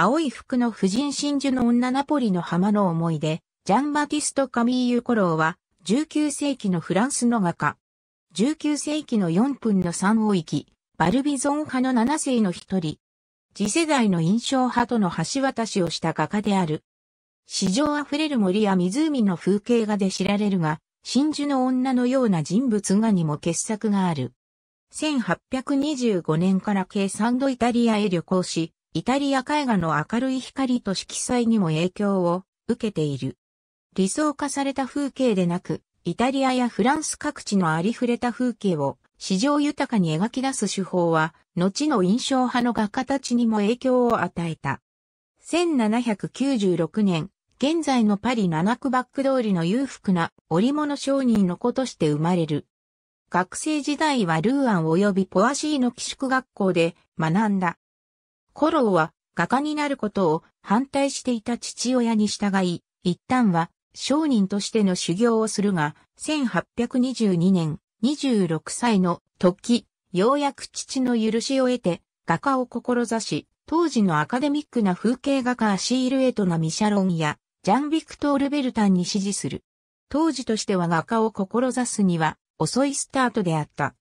青い服の婦人真珠の女ナポリの浜の思い出、ジャンバティスト・カミーユ・コローは、19世紀のフランスの画家。19世紀の4分の3を生き、バルビゾン派の7世の一人。次世代の印象派との橋渡しをした画家である。上あ溢れる森や湖の風景画で知られるが、真珠の女のような人物画にも傑作がある。1825年から計3度イタリアへ旅行し、イタリア絵画の明るい光と色彩にも影響を受けている。理想化された風景でなく、イタリアやフランス各地のありふれた風景を史上豊かに描き出す手法は、後の印象派の画家たちにも影響を与えた。1796年、現在のパリ七区バック通りの裕福な織物商人の子として生まれる。学生時代はルーアン及びポアシーの寄宿学校で学んだ。コローは画家になることを反対していた父親に従い、一旦は商人としての修行をするが、1822年、26歳の時、ようやく父の許しを得て、画家を志し、当時のアカデミックな風景画家アシールエトナ・ミシャロンや、ジャン・ビクトール・ベルタンに支持する。当時としては画家を志すには遅いスタートであった。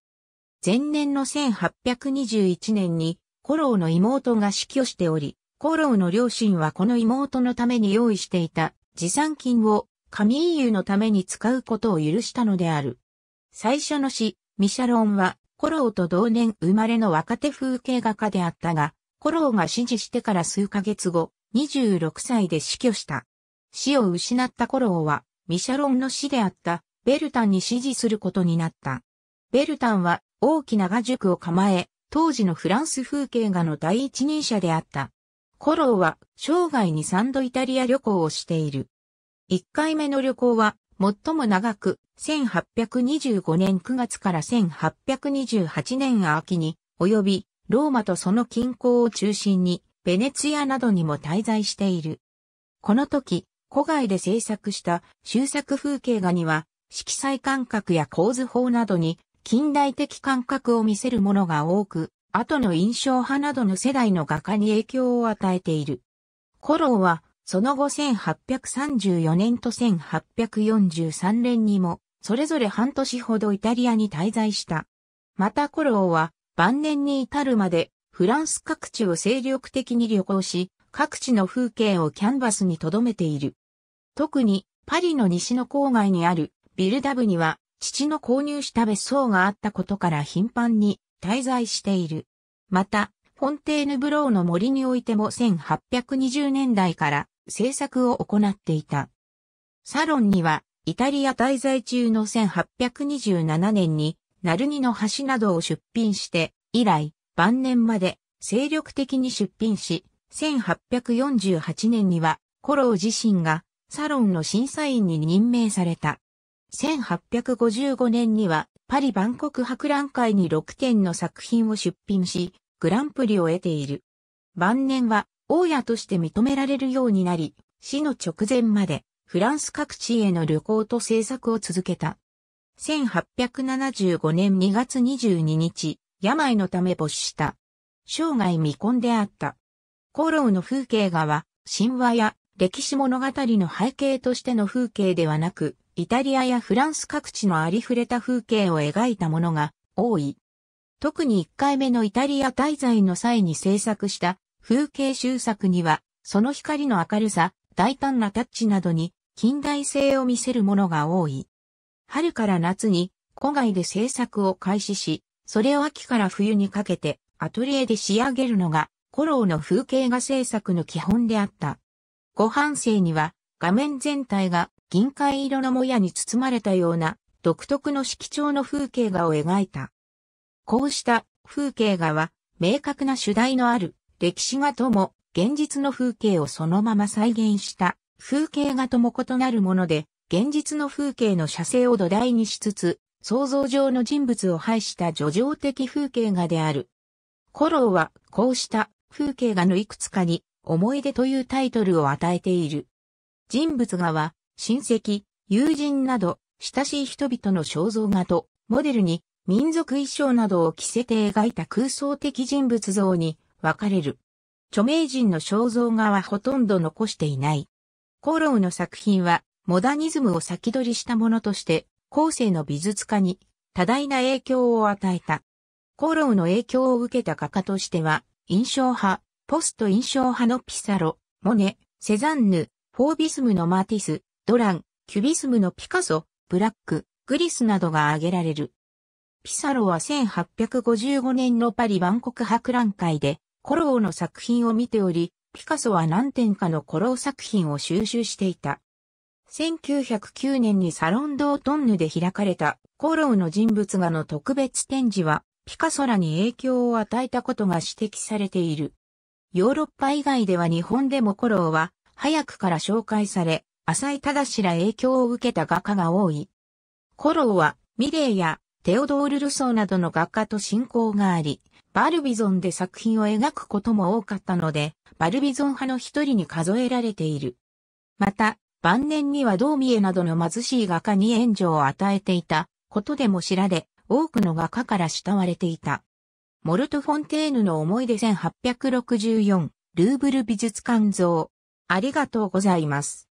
前年の1821年にコローの妹が死去しており、コローの両親はこの妹のために用意していた持参金を神英雄のために使うことを許したのである。最初の詩、ミシャロンは、コローと同年生まれの若手風景画家であったが、コローが死死してから数ヶ月後、26歳で死去した。死を失ったコローは、ミシャロンの死であった、ベルタンに指示することになった。ベルタンは、大きな画塾を構え、当時のフランス風景画の第一人者であった。コローは生涯に3度イタリア旅行をしている。1回目の旅行は最も長く1825年9月から1828年秋に及びローマとその近郊を中心にベネツィアなどにも滞在している。この時、古外で制作した修作風景画には色彩感覚や構図法などに近代的感覚を見せるものが多く、後の印象派などの世代の画家に影響を与えている。コローは、その後1834年と1843年にも、それぞれ半年ほどイタリアに滞在した。またコローは、晩年に至るまで、フランス各地を精力的に旅行し、各地の風景をキャンバスに留めている。特に、パリの西の郊外にある、ビルダブには、父の購入した別荘があったことから頻繁に滞在している。また、フォンテーヌブローの森においても1820年代から制作を行っていた。サロンには、イタリア滞在中の1827年に、ナルニの橋などを出品して、以来、晩年まで精力的に出品し、1848年には、コロー自身がサロンの審査員に任命された。1855年にはパリ万国博覧会に6点の作品を出品し、グランプリを得ている。晩年は、大家として認められるようになり、死の直前まで、フランス各地への旅行と制作を続けた。1875年2月22日、病のため没した。生涯未婚であった。コロウの風景画は、神話や歴史物語の背景としての風景ではなく、イタリアやフランス各地のありふれた風景を描いたものが多い。特に1回目のイタリア滞在の際に制作した風景集作には、その光の明るさ、大胆なタッチなどに近代性を見せるものが多い。春から夏に古外で制作を開始し、それを秋から冬にかけてアトリエで仕上げるのが、コローの風景画制作の基本であった。ご半生には画面全体が銀海色のもやに包まれたような独特の色調の風景画を描いた。こうした風景画は明確な主題のある歴史画とも現実の風景をそのまま再現した風景画とも異なるもので現実の風景の写生を土台にしつつ想像上の人物を配した叙情的風景画である。コローはこうした風景画のいくつかに思い出というタイトルを与えている。人物画は親戚、友人など、親しい人々の肖像画と、モデルに、民族衣装などを着せて描いた空想的人物像に分かれる。著名人の肖像画はほとんど残していない。コロウの作品は、モダニズムを先取りしたものとして、後世の美術家に多大な影響を与えた。コロウの影響を受けた画家としては、印象派、ポスト印象派のピサロ、モネ、セザンヌ、フォービスムのマーティス、ドラン、キュビスムのピカソ、ブラック、グリスなどが挙げられる。ピサロは1855年のパリ万国博覧会で、コローの作品を見ており、ピカソは何点かのコロー作品を収集していた。1909年にサロンドートンヌで開かれたコローの人物画の特別展示は、ピカソらに影響を与えたことが指摘されている。ヨーロッパ以外では日本でもコローは早くから紹介され、浅井氏ら影響を受けた画家が多い。コローは、ミレーやテオドール・ルソーなどの画家と親交があり、バルビゾンで作品を描くことも多かったので、バルビゾン派の一人に数えられている。また、晩年にはドーミエなどの貧しい画家に援助を与えていたことでも知られ、多くの画家から慕われていた。モルト・フォンテーヌの思い出1864、ルーブル美術館像。ありがとうございます。